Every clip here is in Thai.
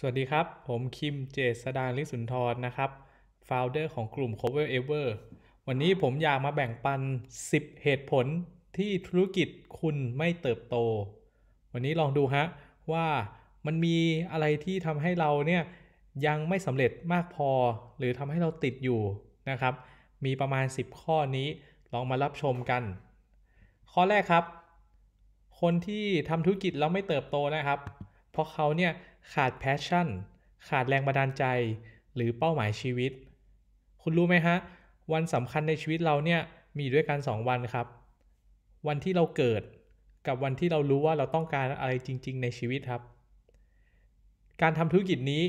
สวัสดีครับ ผมคิมเจษดาลิสุนทรนะครับาวเดอร์ของกลุ่ม Cover Ever วันนี้ผมอยากมาแบ่งปัน 10 เหตุผลที่ธุรกิจคุณไม่เติบโต วันนี้ลองดูฮะว่ามันมีอะไรที่ทำให้เราเนี่ยยังไม่สำเร็จมากพอหรือทำให้เราติดอยู่นะครับ มีประมาณ 10 ข้อนี้ ลองมารับชมกัน ข้อแรกครับ คนที่ทำธุรกิจแล้วไม่เติบโตนะครับ เพราะเขาเนี่ยขาดแพชชั่น ขาดแรงบันดาลใจ หรือเป้าหมายชีวิต คุณรู้ไหมฮะ วันสำคัญในชีวิตเราเนี่ย มีด้วยกัน2วันครับ วันที่เราเกิด กับวันที่เรารู้ว่าเราต้องการอะไรจริงๆ ในชีวิตครับ การทำธุรกิจนี้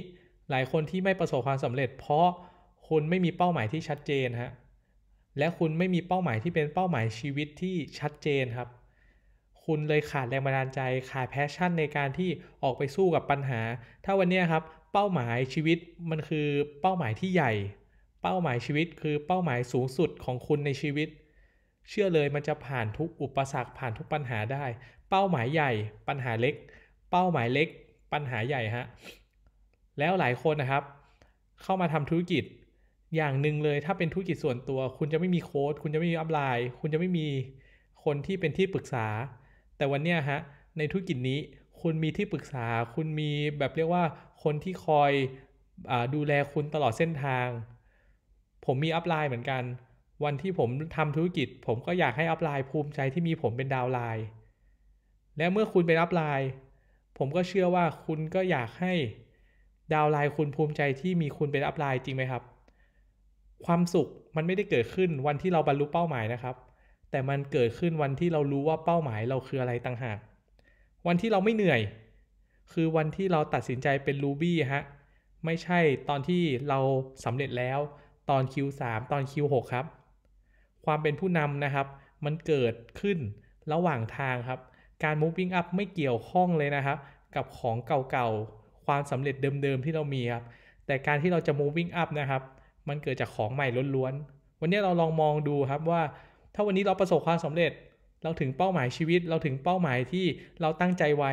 หลายคนที่ไม่ประสบความสำเร็จ เพราะคุณไม่มีเป้าหมายที่ชัดเจนฮะ และคุณไม่มีเป้าหมายที่เป็นเป้าหมายชีวิตที่ชัดเจนครับคุณเลยขาดแรงบันดาลใจขาดแพชชั่น ในการที่ออกไปสู้กับปัญหา ถ้าวันนี้ครับ เป้าหมายชีวิตมันคือเป้าหมายที่ใหญ่ เป้าหมายชีวิตคือเป้าหมายสูงสุดของคุณในชีวิต เชื่อเลยมันจะผ่านทุกอุปสรรค ผ่านทุกปัญหาได้ เป้าหมายใหญ่ปัญหาเล็ก เป้าหมายเล็กปัญหาใหญ่ฮะ แล้วหลายคนนะครับ เข้ามาทำธุรกิจ อย่างหนึ่งเลยถ้าเป็นธุรกิจส่วนตัว คุณจะไม่มีโค้ดคุณจะไม่มีอัพไลน์ คุณจะไม่มีคนที่เป็นที่ปรึกษาแต่วันเนี้ยฮะในธุรกิจนี้คุณมีที่ปรึกษาคุณมีแบบเรียกว่าคนที่คอยอดูแลคุณตลอดเส้นทาง ผมมีอัพไลน์เหมือนกันวันที่ผมทำธุรกิจ ผมก็อยากให้อัพไลน์ภูมิใจที่มีผมเป็นดาวไลน์และเมื่อคุณเป็นอัพไลน์ผมก็เชื่อว่าคุณก็อยากให้ดาวไลน์คุณภูมิใจที่มีคุณเป็นอัพไลน์จริงไหมครับความสุขมันไม่ได้เกิดขึ้นวันที่เราบรรลุเป้าหมายนะครับแต่มันเกิดขึ้นวันที่เรารู้ว่าเป้าหมายเราคืออะไรต่างหาก วันที่เราไม่เหนื่อย คือวันที่เราตัดสินใจเป็นรูบี้ฮะ ไม่ใช่ตอนที่เราสำเร็จแล้ว ตอน Q3 ตอน Q6 ครับ ความเป็นผู้นำนะครับ มันเกิดขึ้นระหว่างทางครับ การ moving up ไม่เกี่ยวข้องเลยนะครับ กับของเก่าๆ ความสำเร็จเดิมๆ ที่เรามีครับ แต่การที่เราจะ moving up นะครับ มันเกิดจากของใหม่ล้วนๆ วันนี้เราลองมองดูครับว่าถ้าวันนี้เราประสบความสำเร็จเราถึงเป้าหมายชีวิตเราถึงเป้าหมายที่เราตั้งใจไว้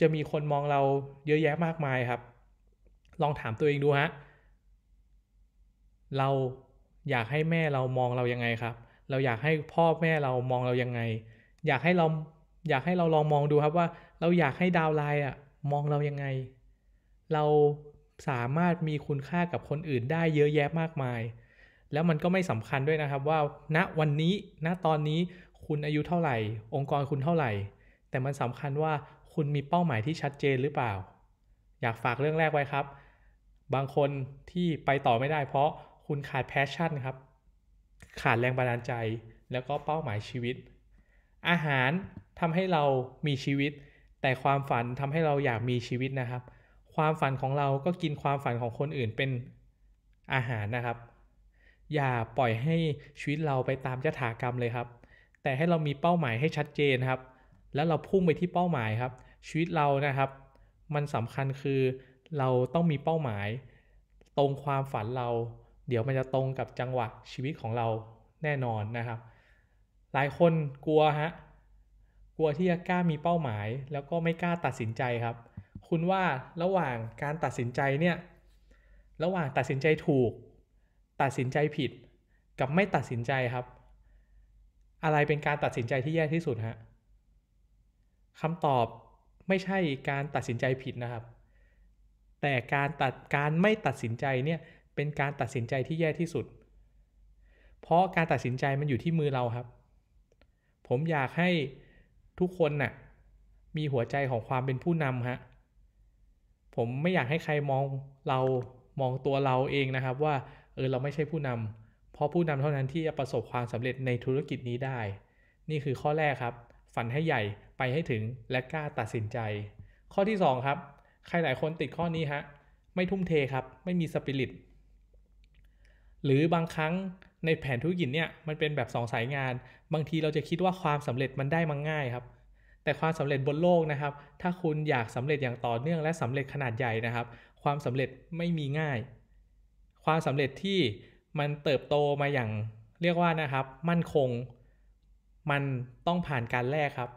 จะมีคนมองเราเยอะแยะมากมายครับ ลองถามตัวเองดูฮะ เราอยากให้แม่เรามองเรายังไงครับ เราอยากให้พ่อแม่เรามองเรายังไง อยากให้เราอยากให้เราลองมองดูครับว่า เราอยากให้ดาวไลน์อะมองเรายังไง เราสามารถมีคุณค่ากับคนอื่นได้เยอะแยะมากมายแล้วมันก็ไม่สำคัญด้วยนะครับว่าณวันนี้ ณ ตอนนี้ คุณอายุเท่าไหร่ องค์กรคุณเท่าไหร่ แต่มันสำคัญว่าคุณมีเป้าหมายที่ชัดเจนหรือเปล่า อยากฝากเรื่องแรกไว้ครับ บางคนที่ไปต่อไม่ได้ เพราะคุณขาดแพชชั่นครับ ขาดแรงบันดาลใจ แล้วก็เป้าหมายชีวิต อาหารทำให้เรามีชีวิต แต่ความฝันทำให้เราอยากมีชีวิตนะครับ ความฝันของเราก็กินความฝันของคนอื่นเป็นอาหารนะครับอย่าปล่อยให้ชีวิตเราไปตามยถากรรมเลยครับ แต่ให้เรามีเป้าหมายให้ชัดเจนครับ แล้วเราพุ่งไปที่เป้าหมายครับ ชีวิตเรานะครับ มันสำคัญคือเราต้องมีเป้าหมาย ตรงความฝันเรา เดี๋ยวมันจะตรงกับจังหวะชีวิตของเราแน่นอนนะครับ หลายคนกลัวฮะกลัวที่จะกล้ามีเป้าหมาย แล้วก็ไม่กล้าตัดสินใจครับ คุณว่าระหว่างการตัดสินใจเนี่ยระหว่างตัดสินใจถูกตัดสินใจผิดกับไม่ตัดสินใจครับ อะไรเป็นการตัดสินใจที่แย่ที่สุดฮะ คำตอบไม่ใช่การตัดสินใจผิดนะครับ แต่การตัดการไม่ตัดสินใจเนี่ยเป็นการตัดสินใจที่แย่ที่สุด เพราะการตัดสินใจมันอยู่ที่มือเราครับ ผมอยากให้ทุกคนนะ่ะมีหัวใจของความเป็นผู้นำฮะ ผมไม่อยากให้ใครมองเรา มองตัวเราเองนะครับว่าเออเราไม่ใช่ผู้นำ เพราะผู้นำเท่านั้นที่จะประสบความสำเร็จในธุรกิจนี้ได้ นี่คือข้อแรกครับ ฝันให้ใหญ่ ไปให้ถึง และกล้าตัดสินใจ ข้อที่2ครับ ใครหลายคนติดข้อนี้ฮะ ไม่ทุ่มเทครับ ไม่มีสปิริต หรือบางครั้งในแผนธุรกิจเนี่ยมันเป็นแบบ2สสายงาน บางทีเราจะคิดว่าความสำเร็จมันได้มันง่ายครับ แต่ความสำเร็จบนโลกนะครับ ถ้าคุณอยากสำเร็จอย่างต่อเนื่องและสำเร็จขนาดใหญ่นะครับ ความสำเร็จไม่มีง่ายความสำเร็จที่มันเติบโตมาอย่างเรียกว่านะครับมั่นคงมันต้องผ่านการแลกครับ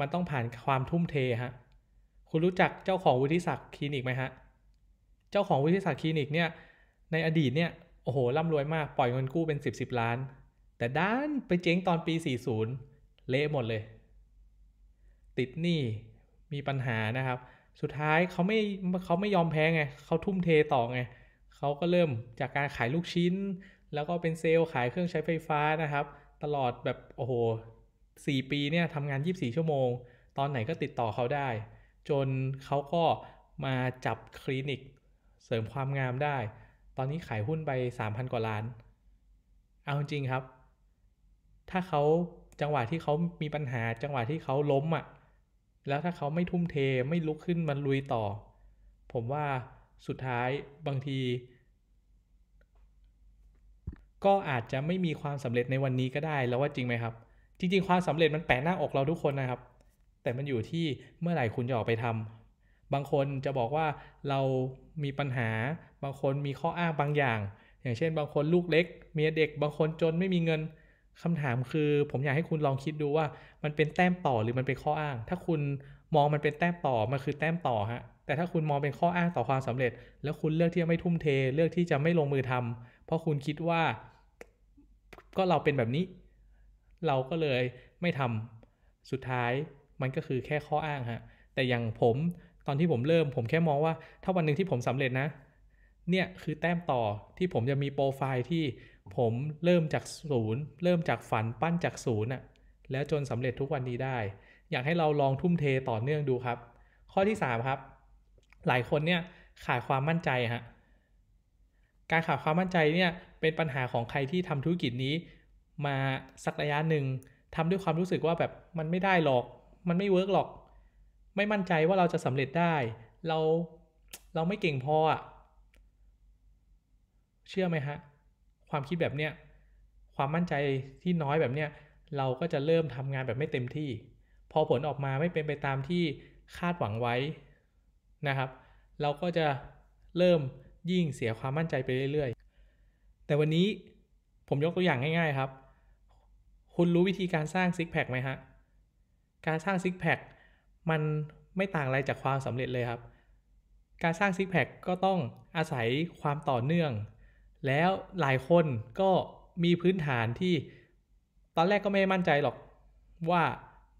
มันต้องผ่านความทุ่มเทฮะคุณรู้จักเจ้าของวิทยศักดิ์คลินิกไหมฮะเจ้าของวิทยศักดิ์คลินิกเนี่ยในอดีตเนี่ยโอ้โหร่ำรวยมากปล่อยเงินกู้เป็น 10บสล้าน แต่ด้านไปเจ๊งตอนปี 40 เละหมดเลย ติดหนี้มีปัญหานะครับ สุดท้ายเขาไม่เขาไม่ยอมแพ้ไงเขาทุ่มเทต่อไงเขาก็เริ่มจากการขายลูกชิ้น แล้วก็เป็นเซลล์ขายเครื่องใช้ไฟฟ้านะครับ ตลอดแบบ โอ้โห 4 ปีเนี่ยทำงาน 24 ชั่วโมง ตอนไหนก็ติดต่อเขาได้ จนเขาก็มาจับคลินิก เสริมความงามได้ ตอนนี้ขายหุ้นไป 3,000 กว่าล้าน เอาจริงครับ ถ้าเขาจังหวะที่เขามีปัญหา จังหวะที่เขาล้มอะ่ะ แล้วถ้าเขาไม่ทุ่มเท ไม่ลุกขึ้นมันลุยต่อ ผมว่าสุดท้ายบางที ก็อาจจะไม่มีความสำเร็จในวันนี้ก็ได้แล้วว่าจริงไหมครับ จริงๆ ความสำเร็จมันแปะหน้าอกเราทุกคนนะครับ แต่มันอยู่ที่เมื่อไหร่คุณจะออกไปทำ บางคนจะบอกว่าเรามีปัญหาบางคนมีข้ออ้างบางอย่าง อย่างเช่นบางคนลูกเล็กเมียเด็ก บางคนจนไม่มีเงินคำถามคือผมอยากให้คุณลองคิดดูว่า มันเป็นแต้มต่อหรือมันเป็นข้ออ้าง ถ้าคุณมองมันเป็นแต้มต่อมันคือแต้มต่อฮะแต่ถ้าคุณมองเป็นข้ออ้างต่อความสำเร็จ แล้วคุณเลือกที่จะไม่ทุ่มเท เลือกที่จะไม่ลงมือทำ เพราะคุณคิดว่า ก็เราเป็นแบบนี้ เราก็เลยไม่ทำ สุดท้ายมันก็คือแค่ข้ออ้างฮะ แต่อย่างผมตอนที่ผมเริ่ม ผมแค่มองว่า ถ้าวันหนึ่งที่ผมสำเร็จนะ เนี่ยคือแต้มต่อที่ผมจะมีโปรไฟล์ที่ผมเริ่มจากศูนย์เริ่มจากฝันปั้นจากศูนย์อะแล้วจนสำเร็จทุกวันนี้ได้ อยากให้เราลองทุ่มเทต่อเนื่องดูครับ ข้อที่3ครับหลายคนเนี่ยขาดความมั่นใจฮะ การขาดความมั่นใจเนี่ยเป็นปัญหาของใครที่ทำธุรกิจนี้ มาสักระยะหนึ่งทำด้วยความรู้สึกว่าแบบมันไม่ได้หรอก มันไม่เวิร์กหรอก ไม่มั่นใจว่าเราจะสำเร็จได้ เรา เราไม่เก่งพออะเชื่อไหมฮะ ความคิดแบบเนี้ย ความมั่นใจที่น้อยแบบเนี้ย เราก็จะเริ่มทำงานแบบไม่เต็มที่ พอผลออกมาไม่เป็นไปตามที่คาดหวังไว้นะครับเราก็จะเริ่มยิ่งเสียความมั่นใจไปเรื่อยๆ แต่วันนี้ผมยกตัวอย่างง่ายๆครับ คุณรู้วิธีการสร้างซิกแพคไหมฮะการสร้างซิกแพคมันไม่ต่างอะไรจากความสำเร็จเลยครับ การสร้างซิกแพคก็ต้องอาศัยความต่อเนื่อง แล้วหลายคนก็มีพื้นฐานที่ตอนแรกก็ไม่มั่นใจหรอกว่า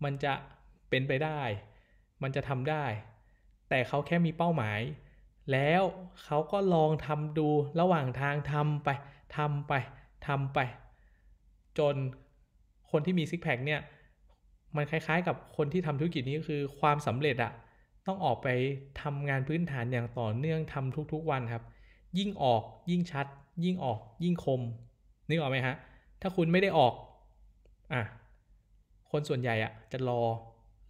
มันจะเป็นไปได้ มันจะทำได้แต่เขาแค่มีเป้าหมาย แล้วเขาก็ลองทำดูระหว่างทางทำไปทำไปทำไป จนคนที่มีซิกแพคเนี่ย มันคล้าย ๆกับคนที่ทำธุรกิจนี้คือความสำเร็จอะต้องออกไปทำงานพื้นฐานอย่างต่อเนื่องทำทุกๆวันครับ ยิ่งออกยิ่งชัด ยิ่งออกยิ่งคม นึกออกไหมฮะ ถ้าคุณไม่ได้ออกอ่ะคนส่วนใหญ่อะจะรอ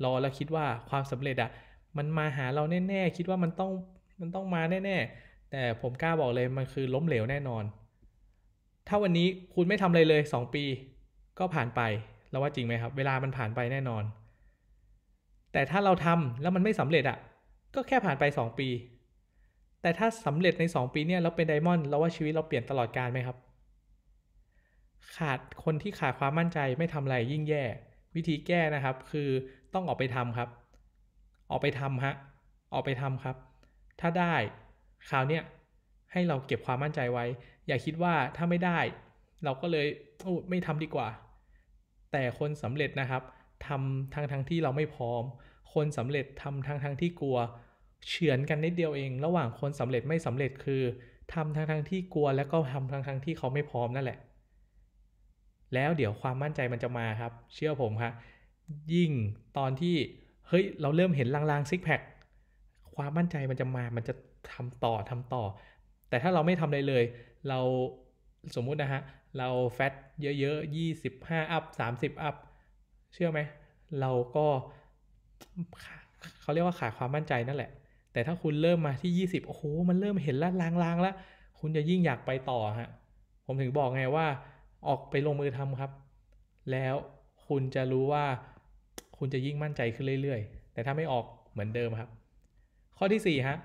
รอแล้วคิดว่าความสำเร็จอะมันมาหาเราแน่ๆ คิดว่ามันต้อง มันต้องมาแน่ๆ แต่ผมกล้าบอกเลยมันคือล้มเหลวแน่นอน ถ้าวันนี้คุณไม่ทำอะไรเลย 2 ปี ก็ผ่านไปเราว่าจริงไหมครับ เวลามันผ่านไปแน่นอน แต่ถ้าเราทำแล้วมันไม่สำเร็จอะ่ะ ก็แค่ผ่านไป 2 ปี แต่ถ้าสำเร็จใน 2 ปีเนี่ยเราเป็นไดมอนด์เราว่าชีวิตเราเปลี่ยนตลอดการไหมครับ ขาดคนที่ขาดความมั่นใจไม่ทำอะไรยิ่งแย่ วิธีแก้นะครับคือต้องออกไปทำครับเอาไปทำฮะเอาไปทำครับ ถ้าได้ คราวเนี้ย ให้เราเก็บความมั่นใจไว้ อย่าคิดว่าถ้าไม่ได้ เราก็เลยโอ้ไม่ทำดีกว่า แต่คนสำเร็จนะครับ ทำทั้งทั้งที่เราไม่พร้อม คนสำเร็จทำทั้งทั้งที่กลัว เฉือนกันนิดเดียวเอง ระหว่างคนสำเร็จไม่สำเร็จคือทำทั้งทั้งที่กลัว แล้วก็ทำทั้งทั้งที่เขาไม่พร้อมนั่นแหละ แล้วเดี๋ยวความมั่นใจมันจะมาครับ เชื่อผมครับยิ่งตอนที่เฮ้ย เราเริ่มเห็นลางๆซิกแพค ความมั่นใจมันจะมา มันจะทำต่อทำต่อ แต่ถ้าเราไม่ทำอะไรเลย เราสมมุตินะฮะ เราแฟตเยอะๆ25 อัพ30อัพ เชื่อไหม เราก็เขาเรียกว่าขาดความมั่นใจนั่นแหละ แต่ถ้าคุณเริ่มมาที่ 20โอ้โห มันเริ่มเห็นละลางๆแล้ว คุณจะยิ่งอยากไปต่อฮะ ผมถึงบอกไงว่า ออกไปลงมือทำครับ แล้วคุณจะรู้ว่าคุณจะยิ่งมั่นใจขึ้นเรื่อย ๆ แต่ถ้าไม่ออกเหมือนเดิมครับ ข้อที่4ฮะ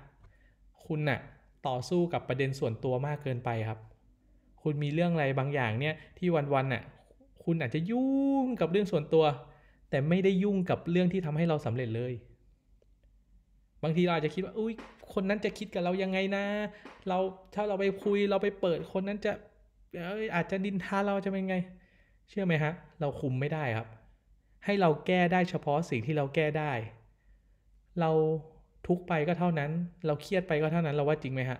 คุณนะ่ะต่อสู้กับประเด็นส่วนตัวมากเกินไปครับ คุณมีเรื่องอะไรบางอย่างเนี่ยที่วันๆน่ะ คุณอาจจะยุ่งกับเรื่องส่วนตัว แต่ไม่ได้ยุ่งกับเรื่องที่ทำให้เราสำเร็จเลย บางทีเราอาจจะคิดว่า อุ้ยคนนั้นจะคิดกับเรายังไงนะ เราถ้าเราไปคุยเราไปเปิดคนนั้นจะอาจจะดินทาเราจะเป็นไง เชื่อไหมฮะ เราคุมไม่ได้ครับให้เราแก้ได้เฉพาะสิ่งที่เราแก้ได้ เราทุกไปก็เท่านั้น เราเครียดไปก็เท่านั้น เราว่าจริงไหมฮะ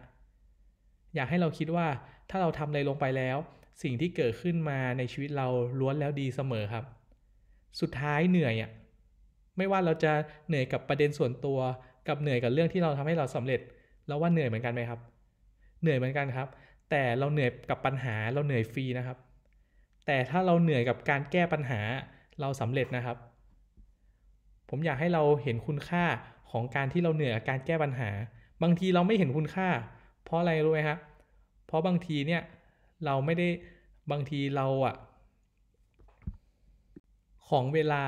อยากให้เราคิดว่าถ้าเราทำอะไรลงไปแล้ว สิ่งที่เกิดขึ้นมาในชีวิตเราล้วนแล้วดีเสมอครับ สุดท้ายเหนื่อยอะ่ะไม่ว่าเราจะเหนื่อยกับประเด็นส่วนตัวกับเหนื่อยกับเรื่องที่เราทำให้เราสำเร็จเราว่าเหนื่อยเหมือนกันไหมครับ เหนื่อยเหมือนกันครับ แต่เราเหนื่อยกับปัญหาเราเหนื่อยฟรีนะครับ แต่ถ้าเราเหนื่อยกับการแก้ปัญหาเราสำเร็จนะครับ ผมอยากให้เราเห็นคุณค่าของการที่เราเหนื่อยการแก้ปัญหา บางทีเราไม่เห็นคุณค่า เพราะอะไรรู้ไหมครับ เพราะบางทีเนี่ยเราไม่ได้ บางทีเราอะของเวลา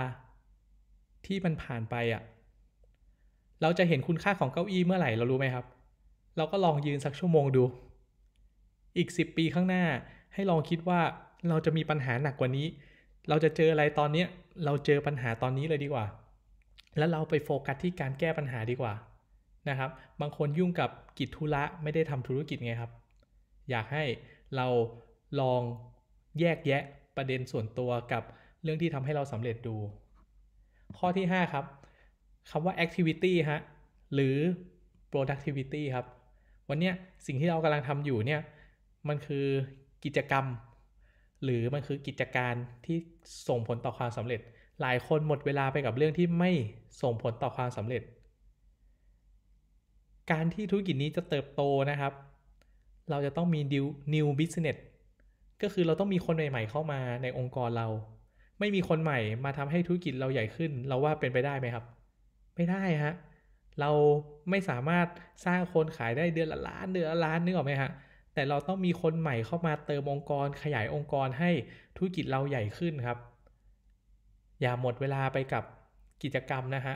ที่มันผ่านไปอะเราจะเห็นคุณค่าของเก้าอี้เมื่อไหร่เรารู้ไหมครับ เราก็ลองยืนสักชั่วโมงดู อีก 10 ปีข้างหน้าให้ลองคิดว่าเราจะมีปัญหาหนักกว่านี้เราจะเจออะไรตอนเนี้ยเราเจอปัญหาตอนนี้เลยดีกว่า แล้วเราไปโฟกัสที่การแก้ปัญหาดีกว่า นะครับ บางคนยุ่งกับกิจธุระ ไม่ได้ทำธุรกิจไงครับ อยากให้เราลองแยกแยะประเด็นส่วนตัวกับเรื่องที่ทำให้เราสำเร็จดู ข้อที่ 5 ครับ คำว่า activity ฮะ หรือ productivity ครับ วันนี้สิ่งที่เรากำลังทำอยู่เนี่ย มันคือกิจกรรมหรือมันคือกิจการที่ส่งผลต่อความสำเร็จ หลายคนหมดเวลาไปกับเรื่องที่ไม่ส่งผลต่อความสำเร็จ การที่ธุรกิจนี้จะเติบโตนะครับ เราจะต้องมี new business ก็คือเราต้องมีคนใหม่ ๆ เข้ามาในองค์กรเรา ไม่มีคนใหม่มาทำให้ธุรกิจเราใหญ่ขึ้นเราว่าเป็นไปได้ไหมครับ ไม่ได้ฮะเราไม่สามารถสร้างคนขายได้เดือนละล้านเดือนละล้านนึกออกไหมฮะแต่เราต้องมีคนใหม่เข้ามาเติมองค์กรขยายองค์กรให้ธุรกิจเราใหญ่ขึ้นครับ อย่าหมดเวลาไปกับกิจกรรมนะฮะ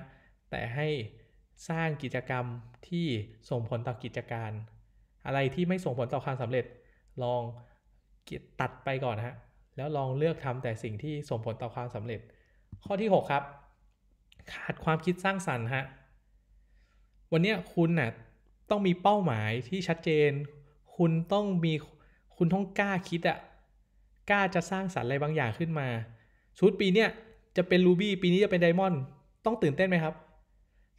แต่ให้สร้างกิจกรรมที่ส่งผลต่อกิจการ อะไรที่ไม่ส่งผลต่อความสำเร็จ ลองตัดไปก่อนฮะแล้วลองเลือกทำแต่สิ่งที่ส่งผลต่อความสำเร็จ ข้อที่ 6 ครับ ขาดความคิดสร้างสรรค์ฮะวันนี้คุณนะ่ะต้องมีเป้าหมายที่ชัดเจนคุณต้องมีคุณต้องกล้าคิดอะกล้าจะสร้างสารรค์อะไรบางอย่างขึ้นมาชุดปีเนี้ยจะเป็นรูบี้ปีนี้ จะเป็นไดมอนด์ต้องตื่นเต้นไหมครับ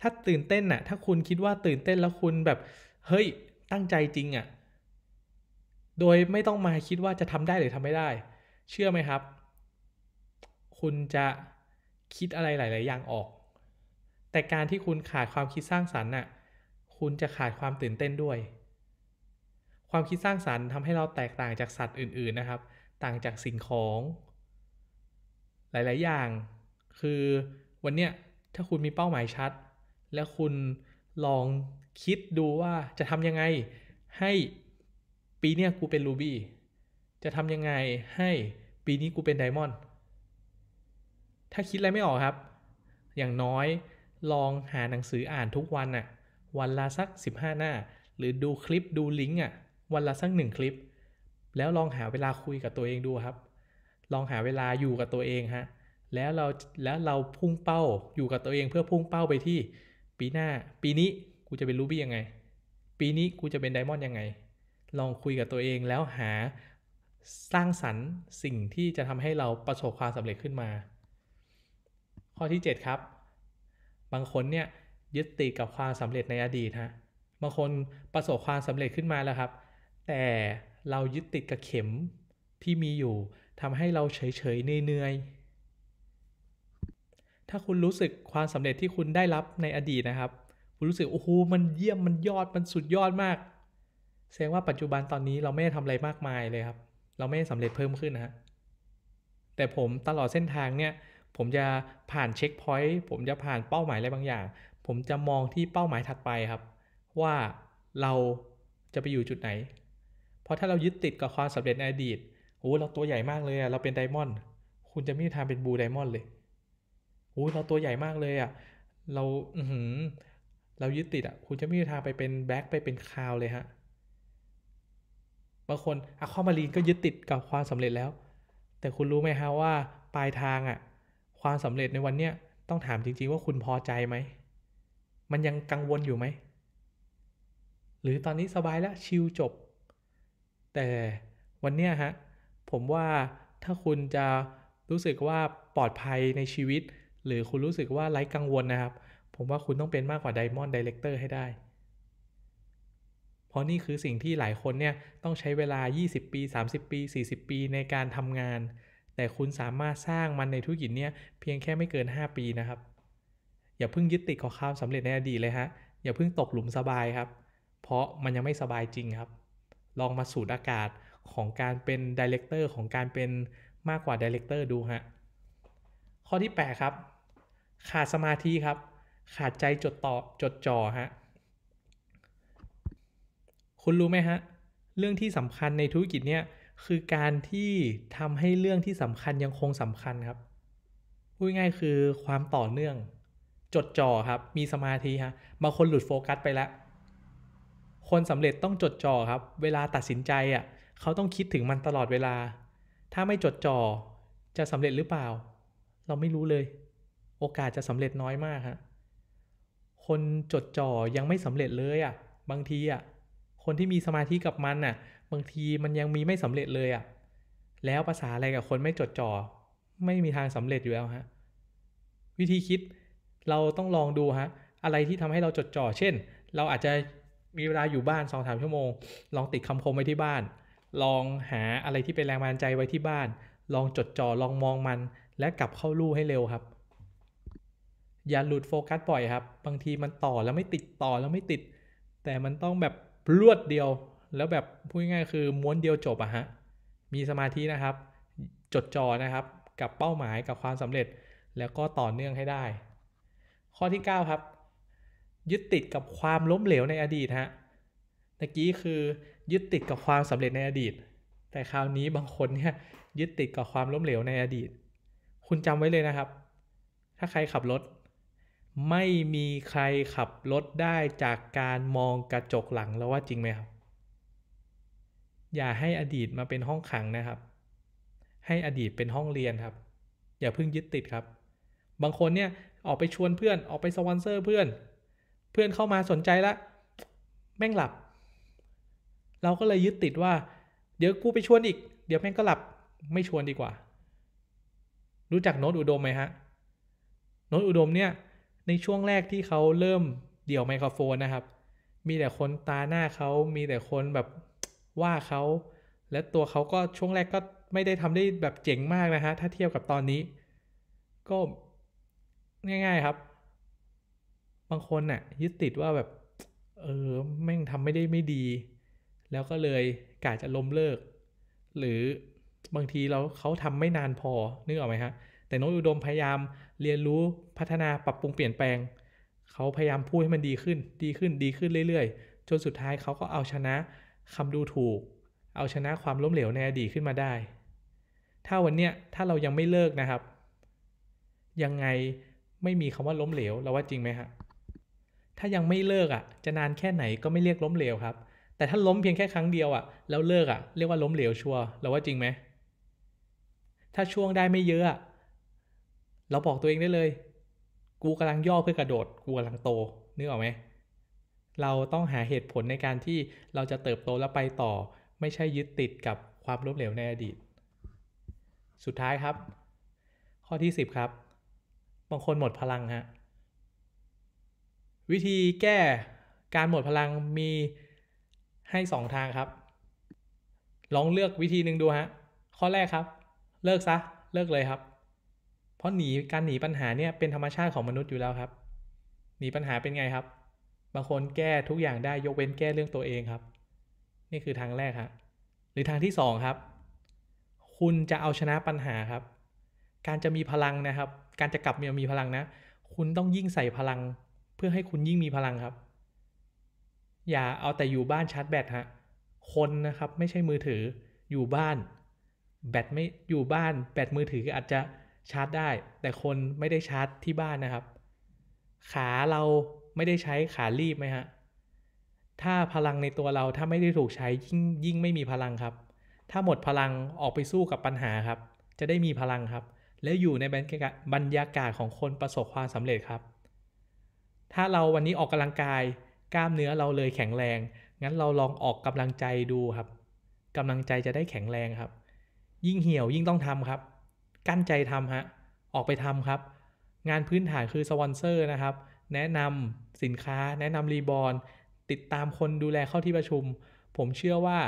ถ้าตื่นเต้นน่ะถ้าคุณคิดว่าตื่นเต้นแล้วคุณแบบเฮ้ย ตั้งใจจริงอะโดยไม่ต้องมาคิดว่าจะทำได้หรือทำไม่ได้ เชื่อไหมครับ คุณจะคิดอะไรหลาย ๆ อย่างออก แต่การที่คุณขาดความคิดสร้างสรรค์น่ะคุณจะขาดความตื่นเต้นด้วยความคิดสร้างสารรค์ทำให้เราแตกต่างจากสัตว์อื่นๆนะครับ ต่างจากสิ่งของ หลายๆอย่าง คือวันเนี้ยถ้าคุณมีเป้าหมายชัด และคุณลองคิดดูว่าจะทำยังไงให้ปีเนี้ยกูเป็นรูบี้ จะทำยังไงให้ปีนี้กูเป็นไดมอนด์ ถ้าคิดอะไรไม่ออกครับ อย่างน้อยลองหาหนังสืออ่านทุกวันน่ะ วันละสัก 15 หน้า หรือดูคลิปดูลิงก์อ่ะวันละสักหนึ่งคลิป แล้วลองหาเวลาคุยกับตัวเองดูครับ ลองหาเวลาอยู่กับตัวเองฮะ แล้วเรา แล้วเราพุ่งเป้า อยู่กับตัวเองเพื่อพุ่งเป้าไปที่ ปีหน้า ปีนี้ กูจะเป็นรูบี้ยังไง ปีนี้กูจะเป็นไดมอนด์ยังไง ลองคุยกับตัวเองแล้วหาสร้างสรรค์สิ่งที่จะทำให้เราประสบความสำเร็จขึ้นมา ข้อที่ 7 ครับ บางคนเนี่ยยึดติดกับความสำเร็จในอดีตฮะบางคนประสบความสำเร็จขึ้นมาแล้วครับแต่เรายึดติดกับเข็มที่มีอยู่ทำให้เราเฉยๆเนื่อยๆ ถ้าคุณรู้สึกความสำเร็จที่คุณได้รับในอดีตนะครับ คุณรู้สึกโอ้โห มันเยี่ยม มันยอด มันสุดยอดมาก แสดงว่าปัจจุบันตอนนี้เราไม่ได้ทำอะไรมากมายเลยครับ เราไม่ได้สำเร็จเพิ่มขึ้นนะฮะ แต่ผมตลอดเส้นทางเนี่ย ผมจะผ่านเช็คพอยต์ ผมจะผ่านเป้าหมายอะไรบางอย่าง ผมจะมองที่เป้าหมายถัดไปครับ ว่าเราจะไปอยู่จุดไหนราะถ้าเรายึดติดกับความสำเร็จในอดีตโอ้เราตัวใหญ่มากเลยอะเราเป็นไดมอนด์ คุณจะไม่ทํทาเป็นบูไดมอนด์เลยโอ้เราตัวใหญ่มากเลยอะเราอืเรายึดติดอะคุณจะไม่ทํทาไปเป็นแบล็คไปเป็นคาวเลยฮะ บางคน อะคอมารีนก็ยึดติดกับความสำเร็จแล้ว แต่คุณรู้ไหมฮะว่าปลายทางอะ ความสำเร็จในวันเนี้ยต้องถามจริงๆว่าคุณพอใจไหม มันยังกังวลอยู่ไหม หรือตอนนี้สบายแล้วชิลจบแต่วันนี้ฮะผมว่าถ้าคุณจะรู้สึกว่าปลอดภัยในชีวิต หรือคุณรู้สึกว่าไร้กังวลนะครับ ผมว่าคุณต้องเป็นมากกว่าไดมอนด์ดีเลกเตอร์ให้ได้ เพราะนี่คือสิ่งที่หลายคนเนี่ยต้องใช้เวลา 20 ปี 30 ปี 40 ปีในการทำงาน แต่คุณสามารถสร้างมันในธุรกิจเนี่ยเพียงแค่ไม่เกิน 5 ปีนะครับ อย่าเพิ่งยึดติดกับความสำเร็จในอดีตเลยฮะอย่าเพิ่งตกหลุมสบายครับ เพราะมันยังไม่สบายจริงครับลองมาสูดอากาศของการเป็นดีเลกเตอร์ของการเป็นมากกว่าดีเลกเตอร์ดูฮะข้อที่ 8 ครับ ขาดสมาธิครับ ขาดใจจดต่อจดจ่อฮะ คุณรู้ไหมฮะ เรื่องที่สำคัญในธุรกิจเนี่ยคือการที่ทำให้เรื่องที่สำคัญยังคงสำคัญครับ พูดง่ายคือความต่อเนื่องจดจ่อครับ มีสมาธิฮะบางคนหลุดโฟกัสไปแล้วคนสำเร็จต้องจดจ่อครับ เวลาตัดสินใจอะ่ะ เขาต้องคิดถึงมันตลอดเวลา ถ้าไม่จดจ่อ จะสำเร็จหรือเปล่า เราไม่รู้เลย โอกาสจะสำเร็จน้อยมากฮะคนจดจ่อยังไม่สำเร็จเลยอะ่ะ บางทีอะ่ะ คนที่มีสมาธิกับมันะ่ะ บางทีมันยังมีไม่สำเร็จเลยอะ่ะ แล้วภาษาอะไรกับคนไม่จดจ่อ ไม่มีทางสำเร็จอยู่แล้วฮะ วิธีคิดเราต้องลองดูฮะ อะไรที่ทำให้เราจดจ่อ เช่น เราอาจจะมีเวลาอยู่บ้านสองสามชั่วโมงลองติดคำคมไว้ที่บ้าน ลองหาอะไรที่เป็นแรงบันดาลใจไว้ที่บ้าน ลองจดจอ่อลองมองมันและกลับเข้าลู่ให้เร็วครับอย่าหลุดโฟกัสบ่อยครับบางทีมันต่อแล้วไม่ติดต่อแล้วไม่ติด แต่มันต้องแบบรวดเดียวแล้วแบบพูดง่ายๆคือ ม้วนเดียวจบอะฮะมีสมาธินะครับ จดจ่อนะครับ กับเป้าหมายกับความสำเร็จ แล้วก็ต่อเนื่องให้ได้ ข้อที่9ครับยึดติดกับความล้มเหลวในอดีตฮะตะกี้คือยึดติดกับความสำเร็จในอดีต แต่คราวนี้บางคนเนี่ยยึดติดกับความล้มเหลวในอดีต คุณจำไว้เลยนะครับ ถ้าใครขับรถ ไม่มีใครขับรถได้จากการมองกระจกหลังแล้วว่าจริงไหมครับ อย่าให้อดีตมาเป็นห้องขังนะครับ ให้อดีตเป็นห้องเรียนครับ อย่าเพิ่งยึดติดครับ บางคนเนี่ยออกไปชวนเพื่อนออกไปสปอนเซอร์เพื่อนเพื่อนเข้ามาสนใจละแม่งหลับเราก็เลยยึดติดว่าเดี๋ยวกูไปชวนอีกเดี๋ยวแม่งก็หลับไม่ชวนดีกว่า รู้จักโน้ตอุดมไหมฮะโน้ตอุดมเนี่ยในช่วงแรกที่เขาเริ่มเดี่ยวไมโครโฟนนะครับ มีแต่คนตาหน้าเขามีแต่คนแบบว่าเขาและตัวเขาก็ช่วงแรกก็ไม่ได้ทำได้แบบเจ๋งมากนะฮะถ้าเทียบกับตอนนี้ก็ง่าย ๆครับบางคนน่ะยึดติดว่าแบบเออแม่งทำไม่ได้ไม่ดี แล้วก็เลยกาจะล้มเลิก หรือบางทีเราเขาทำไม่นานพอนึกออกไหมฮะแต่น้องอุดมพยายามเรียนรู้พัฒนาปรับปรุงเปลี่ยนแปลงเขาพยายามพูดให้มันดีขึ้น ดีขึ้นดีขึ้นเรื่อยๆจนสุดท้ายเขาก็เอาชนะคำดูถูก เอาชนะความล้มเหลวในอดีตขึ้นมาได้ ถ้าวันเนี้ยถ้าเรายังไม่เลิกนะครับ ยังไงไม่มีคำว่าล้มเหลวเราว่าจริงไหมฮะถ้ายังไม่เลิกอ่ะ จะนานแค่ไหนก็ไม่เรียกล้มเหลวครับ แต่ถ้าล้มเพียงแค่ครั้งเดียวอ่ะ แล้วเลิกอ่ะ เรียกว่าล้มเหลวชัวร์เราว่าจริงไหม ถ้าช่วงได้ไม่เยอะ เราบอกตัวเองได้เลย กูกำลังย่อเพื่อกระโดด กูกำลังโตนึกออกไหม เราต้องหาเหตุผลในการที่เราจะเติบโตและไปต่อ ไม่ใช่ยึดติดกับความล้มเหลวในอดีต สุดท้ายครับ ข้อที่ 10 ครับ บางคนหมดพลังฮะวิธีแก้การหมดพลังมีให้ 2 ทางครับ ลองเลือกวิธีหนึ่งดูฮะ ข้อแรกครับ เลิกซะ เลิกเลยครับ เพราะหนีการหนีปัญหาเนี่ย เป็นธรรมชาติของมนุษย์อยู่แล้วครับ หนีปัญหาเป็นไงครับ บางคนแก้ทุกอย่างได้ยกเว้นแก้เรื่องตัวเองครับ นี่คือทางแรกฮะ หรือทางที่2ครับ คุณจะเอาชนะปัญหาครับ การจะมีพลังนะครับ การจะกลับมามีพลังนะ คุณต้องยิ่งใส่พลังพื่อให้คุณยิ่งมีพลังครับ อย่าเอาแต่อยู่บ้านชาร์จแบตฮะ คนนะครับไม่ใช่มือถืออยู่บ้านแบตไม่อยู่บ้านแบตมือถืออาจจะชาร์จได้ แต่คนไม่ได้ชาร์จที่บ้านนะครับ ขาเราไม่ได้ใช้ขารีบไหมฮะถ้าพลังในตัวเราถ้าไม่ได้ถูกใช้ยิ่งยิ่งไม่มีพลังครับ ถ้าหมดพลังออกไปสู้กับปัญหาครับ จะได้มีพลังครับ และอยู่ในบรรยากาศของคนประสบความสำเร็จครับถ้าเราวันนี้ออกกำลังกายกล้ามเนื้อเราเลยแข็งแรงงั้นเราลองออกกำลังใจดูครับ กำลังใจจะได้แข็งแรงครับ ยิ่งเหี่ยวยิ่งต้องทำครับ กั้นใจทำฮะออกไปทำครับ งานพื้นฐานคือสปอนเซอร์ นะครับ แนะนำสินค้าแนะนำรีบอลติดตามคนดูแลเข้าที่ประชุม ผมเชื่อว่า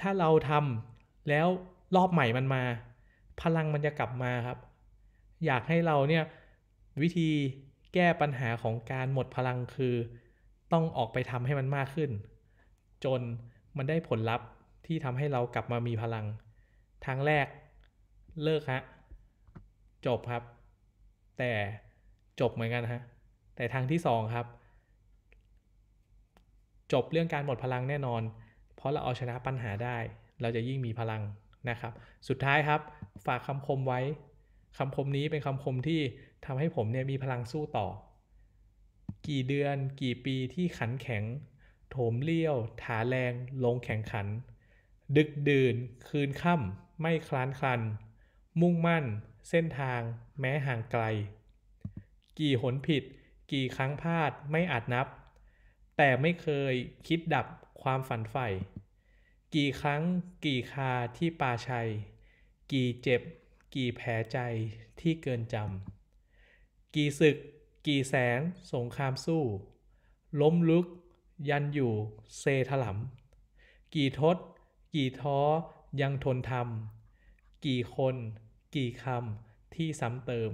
ถ้าเราทำแล้วรอบใหม่มันมา พลังมันจะกลับมาครับ อยากให้เราเนี่ยวิธีแก้ปัญหาของการหมดพลังคือต้องออกไปทำให้มันมากขึ้น จนมันได้ผลลัพธ์ที่ทำให้เรากลับมามีพลังทางแรกเลิกฮะจบครับ แต่จบเหมือนกันฮะแต่ทางที่สองครับจบเรื่องการหมดพลังแน่นอน เพราะเราเอาชนะปัญหาได้เราจะยิ่งมีพลังนะครับ สุดท้ายครับ ฝากคำคมไว้คำคมนี้เป็นคำคมที่ทำให้ผมเนี่ยมีพลังสู้ต่อ กี่เดือนกี่ปีที่ขันแข็ง โถมเลี้ยว ถาแรงลงแข่งขัน ดึกดื่น คืนค่ำไม่คลานคลัน มุ่งมั่น เส้นทางแม้ห่างไกล กี่หนผิด กี่ครั้งพลาด ไม่อาจนับ แต่ไม่เคยคิดดับความฝันใฝ่กี่ครั้งกี่คาที่ปาชัย กี่เจ็บ กี่แผลใจที่เกินจำกี่ศึกกี่แสง สงครามสู้ ล้มลุก ยันอยู่ เซถลำกี่ทศ กี่ท้อ ยังทนทำกี่คน กี่คำที่ซ้ำเติม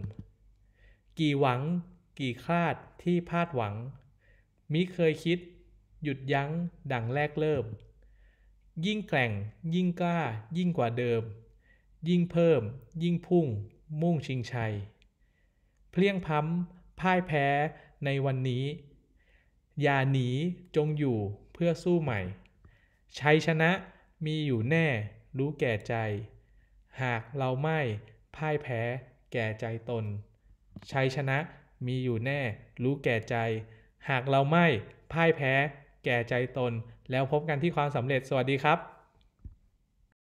กี่หวังกี่คลาดที่พลาดหวัง มิเคยคิด หยุดยั้งดังแรกเริ่มยิ่งแกร่งยิ่งกล้ายิ่งกว่าเดิม ยิ่งเพิ่ม ยิ่งพุ่งมุ่งชิงชัยเพลียงพ้ำพ่ายแพ้ในวันนี้อย่าหนี จงอยู่เพื่อสู้ใหม่ชัยชนะมีอยู่แน่ รู้แก่ใจ หากเราไม่พ่ายแพ้ แก่ใจตนชัยชนะมีอยู่แน่รู้แก่ใจ หากเราไม่พ่ายแพ้แก่ใจตนแล้วพบกันที่ความสำเร็จสวัสดีครับ